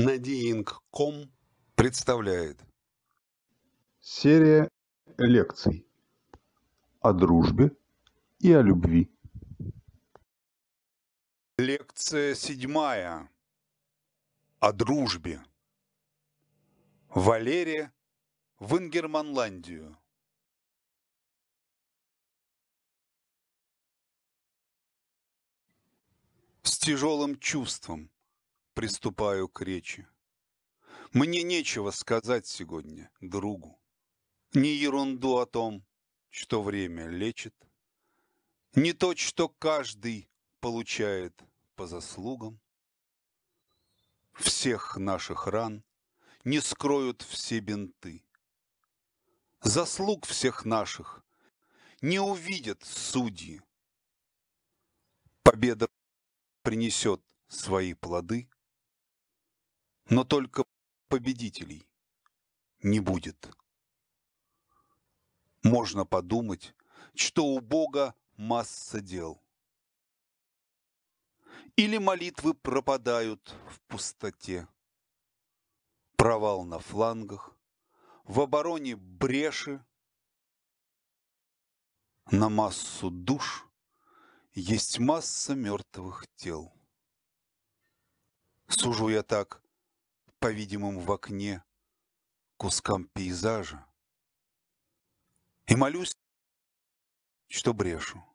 Надиинг.ком представляет Серия лекций о дружбе и о любви. Лекция седьмая о дружбе. Валерия в Ингерманландию. С тяжелым чувством – приступаю к речи. Мне нечего сказать сегодня другу. Не ерунду о том, что время лечит, Не то, что каждый получает по заслугам. Всех наших ран не скроют все бинты. Заслуг всех наших не увидят судьи. Победа принесет свои плоды — но только победителей не будет. Можно подумать, что у Бога масса дел. Или молитвы пропадают в пустоте. Провал на флангах, в обороне бреши, на массу душ есть масса мертвых тел. Сужу я так по-видимому, в окне кускам пейзажа и молюсь, что брешу.